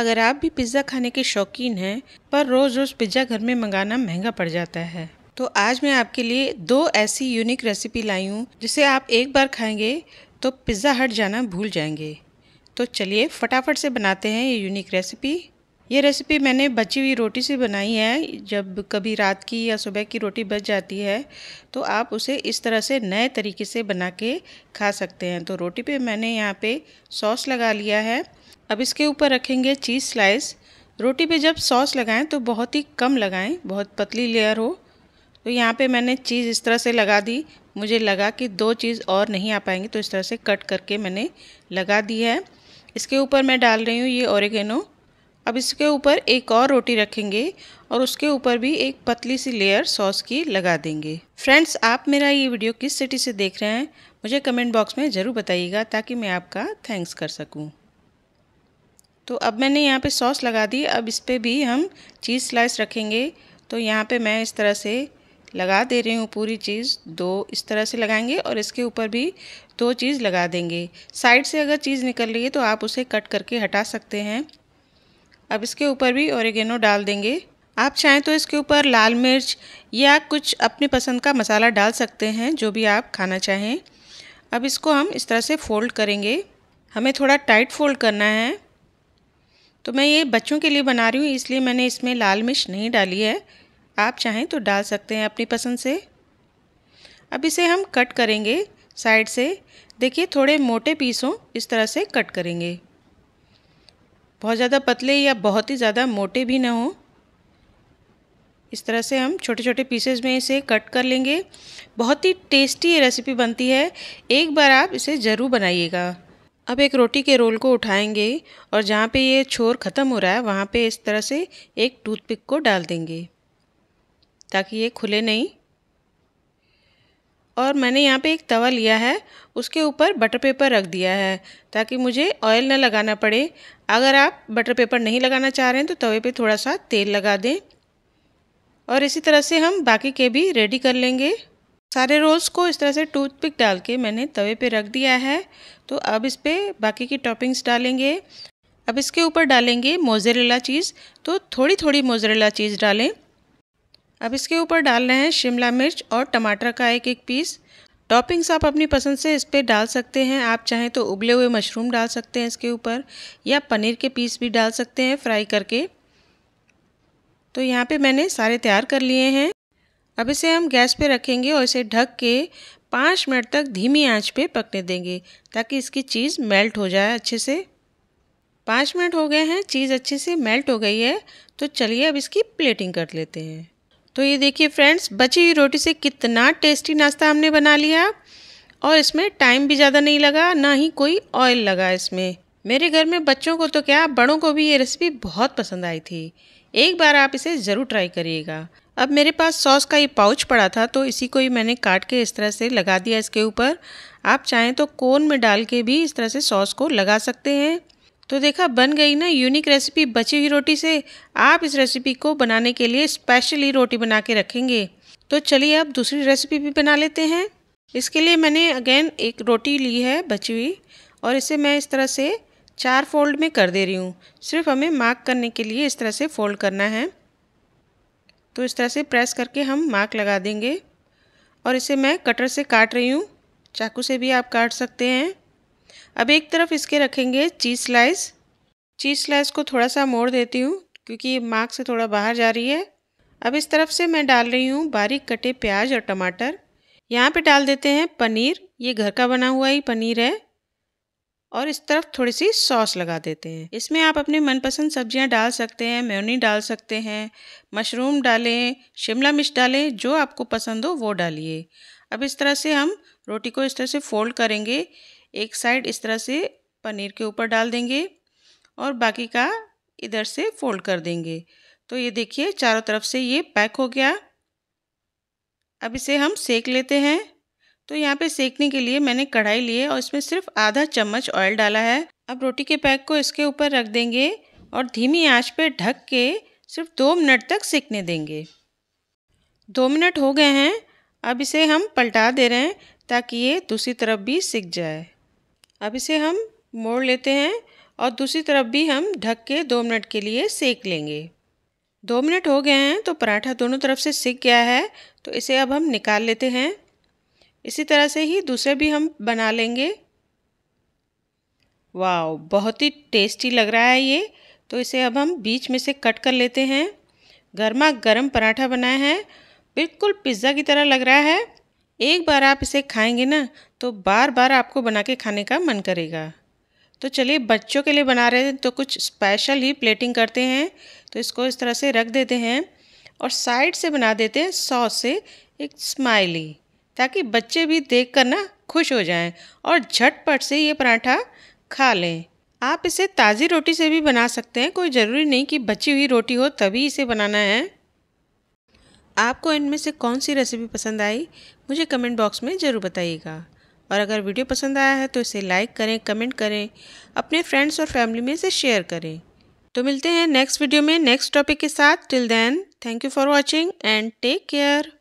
अगर आप भी पिज़्ज़ा खाने के शौकीन हैं पर रोज़ रोज़ पिज़्ज़ा घर में मंगाना महंगा पड़ जाता है तो आज मैं आपके लिए दो ऐसी यूनिक रेसिपी लाई हूँ जिसे आप एक बार खाएंगे तो पिज़्ज़ा हट जाना भूल जाएंगे तो चलिए फटाफट से बनाते हैं ये यूनिक रेसिपी ये रेसिपी मैंने बची हुई रोटी से बनाई है जब कभी रात की या सुबह की रोटी बच जाती है तो आप उसे इस तरह से नए तरीके से बना के खा सकते हैं तो रोटी पे मैंने यहाँ पे सॉस लगा लिया है अब इसके ऊपर रखेंगे चीज़ स्लाइस रोटी पे जब सॉस लगाएं तो बहुत ही कम लगाएं बहुत पतली लेयर हो तो यहाँ पे मैंने चीज़ इस तरह से लगा दी मुझे लगा कि दो चीज़ और नहीं आ पाएंगी तो इस तरह से कट करके मैंने लगा दी है इसके ऊपर मैं डाल रही हूँ ये औरगेनो अब इसके ऊपर एक और रोटी रखेंगे और उसके ऊपर भी एक पतली सी लेयर सॉस की लगा देंगे फ्रेंड्स आप मेरा ये वीडियो किस सिटी से देख रहे हैं मुझे कमेंट बॉक्स में ज़रूर बताइएगा ताकि मैं आपका थैंक्स कर सकूँ तो अब मैंने यहाँ पे सॉस लगा दी अब इस पर भी हम चीज़ स्लाइस रखेंगे तो यहाँ पे मैं इस तरह से लगा दे रही हूँ पूरी चीज़ दो इस तरह से लगाएंगे और इसके ऊपर भी दो चीज़ लगा देंगे साइड से अगर चीज़ निकल रही है तो आप उसे कट करके हटा सकते हैं अब इसके ऊपर भी ओरिगेनो डाल देंगे आप चाहें तो इसके ऊपर लाल मिर्च या कुछ अपनी पसंद का मसाला डाल सकते हैं जो भी आप खाना चाहें अब इसको हम इस तरह से फ़ोल्ड करेंगे हमें थोड़ा टाइट फोल्ड करना है तो मैं ये बच्चों के लिए बना रही हूँ इसलिए मैंने इसमें लाल मिर्च नहीं डाली है आप चाहें तो डाल सकते हैं अपनी पसंद से अब इसे हम कट करेंगे साइड से देखिए थोड़े मोटे पीसों इस तरह से कट करेंगे बहुत ज़्यादा पतले या बहुत ही ज़्यादा मोटे भी ना हों इस तरह से हम छोटे छोटे पीसेज में इसे कट कर लेंगे बहुत ही टेस्टी ये रेसिपी बनती है एक बार आप इसे ज़रूर बनाइएगा अब एक रोटी के रोल को उठाएंगे और जहाँ पे ये छोर ख़त्म हो रहा है वहाँ पे इस तरह से एक टूथपिक को डाल देंगे ताकि ये खुले नहीं और मैंने यहाँ पे एक तवा लिया है उसके ऊपर बटर पेपर रख दिया है ताकि मुझे ऑयल ना लगाना पड़े अगर आप बटर पेपर नहीं लगाना चाह रहे हैं तो तवे पे थोड़ा सा तेल लगा दें और इसी तरह से हम बाकी के भी रेडी कर लेंगे सारे रोल्स को इस तरह से टूथपिक डाल के मैंने तवे पे रख दिया है तो अब इस पर बाकी की टॉपिंग्स डालेंगे अब इसके ऊपर डालेंगे मोजरेला चीज़ तो थोड़ी थोड़ी मोजरेला चीज़ डालें अब इसके ऊपर डाल रहे हैं शिमला मिर्च और टमाटर का एक एक पीस टॉपिंग्स आप अपनी पसंद से इस पर डाल सकते हैं आप चाहें तो उबले हुए मशरूम डाल सकते हैं इसके ऊपर या पनीर के पीस भी डाल सकते हैं फ्राई करके तो यहाँ पे मैंने सारे तैयार कर लिए हैं अब इसे हम गैस पे रखेंगे और इसे ढक के पाँच मिनट तक धीमी आंच पे पकने देंगे ताकि इसकी चीज़ मेल्ट हो जाए अच्छे से पाँच मिनट हो गए हैं चीज़ अच्छे से मेल्ट हो गई है तो चलिए अब इसकी प्लेटिंग कर लेते हैं तो ये देखिए फ्रेंड्स बची हुई रोटी से कितना टेस्टी नाश्ता हमने बना लिया और इसमें टाइम भी ज़्यादा नहीं लगा ना ही कोई ऑयल लगा इसमें मेरे घर में बच्चों को तो क्या बड़ों को भी ये रेसिपी बहुत पसंद आई थी एक बार आप इसे ज़रूर ट्राई करिएगा अब मेरे पास सॉस का ये पाउच पड़ा था तो इसी को ही मैंने काट के इस तरह से लगा दिया इसके ऊपर आप चाहें तो कोन में डाल के भी इस तरह से सॉस को लगा सकते हैं तो देखा बन गई ना यूनिक रेसिपी बची हुई रोटी से आप इस रेसिपी को बनाने के लिए स्पेशली रोटी बना के रखेंगे तो चलिए अब दूसरी रेसिपी भी बना लेते हैं इसके लिए मैंने अगेन एक रोटी ली है बची हुई और इसे मैं इस तरह से चार फोल्ड में कर दे रही हूँ सिर्फ हमें मार्क करने के लिए इस तरह से फोल्ड करना है तो इस तरह से प्रेस करके हम मार्क लगा देंगे और इसे मैं कटर से काट रही हूँ चाकू से भी आप काट सकते हैं अब एक तरफ इसके रखेंगे चीज़ स्लाइस चीज़ स्लाइस को थोड़ा सा मोड़ देती हूँ क्योंकि ये मार्क से थोड़ा बाहर जा रही है अब इस तरफ से मैं डाल रही हूँ बारीक कटे प्याज और टमाटर यहाँ पे डाल देते हैं पनीर ये घर का बना हुआ ही पनीर है और इस तरफ थोड़ी सी सॉस लगा देते हैं इसमें आप अपनी मनपसंद सब्जियां डाल सकते हैं मेयोनी डाल सकते हैं मशरूम डालें शिमला मिर्च डालें जो आपको पसंद हो वो डालिए अब इस तरह से हम रोटी को इस तरह से फोल्ड करेंगे एक साइड इस तरह से पनीर के ऊपर डाल देंगे और बाकी का इधर से फोल्ड कर देंगे तो ये देखिए चारों तरफ से ये पैक हो गया अब इसे हम सेक लेते हैं तो यहाँ पे सेकने के लिए मैंने कढ़ाई लिए और इसमें सिर्फ आधा चम्मच ऑयल डाला है अब रोटी के पैक को इसके ऊपर रख देंगे और धीमी आंच पे ढक के सिर्फ दो मिनट तक सेकने देंगे दो मिनट हो गए हैं अब इसे हम पलटा दे रहे हैं ताकि ये दूसरी तरफ भी सिक जाए अब इसे हम मोड़ लेते हैं और दूसरी तरफ भी हम ढक के दो मिनट के लिए सेक लेंगे दो मिनट हो गए हैं तो पराठा दोनों तरफ से सिक गया है तो इसे अब हम निकाल लेते हैं इसी तरह से ही दूसरे भी हम बना लेंगे वाह बहुत ही टेस्टी लग रहा है ये तो इसे अब हम बीच में से कट कर लेते हैं गर्मा गर्म पराठा बनाया है बिल्कुल पिज़्ज़ा की तरह लग रहा है एक बार आप इसे खाएंगे ना तो बार बार आपको बना के खाने का मन करेगा तो चलिए बच्चों के लिए बना रहे हैं तो कुछ स्पेशल ही प्लेटिंग करते हैं तो इसको इस तरह से रख देते हैं और साइड से बना देते हैं सॉस से एक स्माइली ताकि बच्चे भी देख कर ना खुश हो जाएं और झटपट से ये पराठा खा लें आप इसे ताज़ी रोटी से भी बना सकते हैं कोई ज़रूरी नहीं कि बची हुई रोटी हो तभी इसे बनाना है आपको इनमें से कौन सी रेसिपी पसंद आई मुझे कमेंट बॉक्स में ज़रूर बताइएगा और अगर वीडियो पसंद आया है तो इसे लाइक करें कमेंट करें अपने फ्रेंड्स और फैमिली में इसे शेयर करें तो मिलते हैं नेक्स्ट वीडियो में नेक्स्ट टॉपिक के साथ till then thank you for watching and take care